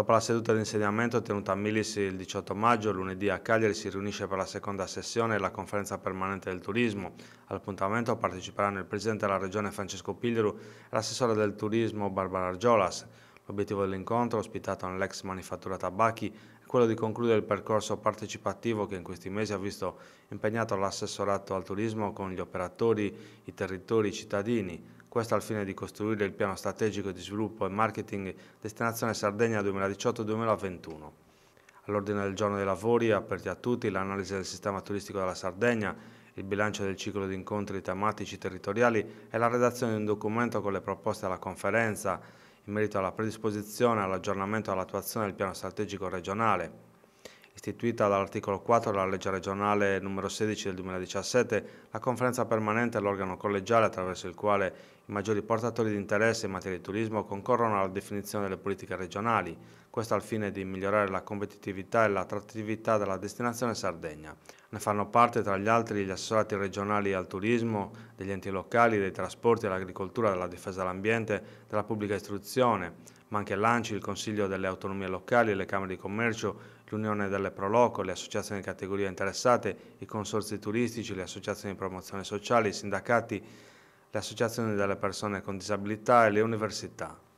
Dopo la seduta di insediamento tenuta a Milisi il 18 maggio, lunedì a Cagliari si riunisce per la seconda sessione la conferenza permanente del turismo. All'appuntamento parteciperanno il Presidente della Regione Francesco Pigliaru e l'assessore del turismo Barbara Argiolas. L'obiettivo dell'incontro, ospitato nell'ex manifattura tabacchi, è quello di concludere il percorso partecipativo che in questi mesi ha visto impegnato l'assessorato al turismo con gli operatori, i territori, i cittadini, questo al fine di costruire il piano strategico di sviluppo e marketing Destinazione Sardegna 2018-2021. All'ordine del giorno dei lavori, aperti a tutti, l'analisi del sistema turistico della Sardegna, il bilancio del ciclo di incontri tematici territoriali e la redazione di un documento con le proposte alla conferenza in merito alla predisposizione, all'aggiornamento e all'attuazione del piano strategico regionale istituita dall'articolo 4 della legge regionale numero 16 del 2017, la conferenza permanente è l'organo collegiale attraverso il quale i maggiori portatori di interesse in materia di turismo concorrono alla definizione delle politiche regionali, questo al fine di migliorare la competitività e l'attrattività della destinazione Sardegna. Ne fanno parte tra gli altri gli assessorati regionali al turismo, degli enti locali, dei trasporti, dell'agricoltura, della difesa dell'ambiente, della pubblica istruzione, ma anche l'ANCI, il Consiglio delle autonomie locali, le Camere di Commercio, l'Unione delle Proloco, le associazioni di categorie interessate, i consorzi turistici, le associazioni di promozione sociale, i sindacati, le associazioni delle persone con disabilità e le università.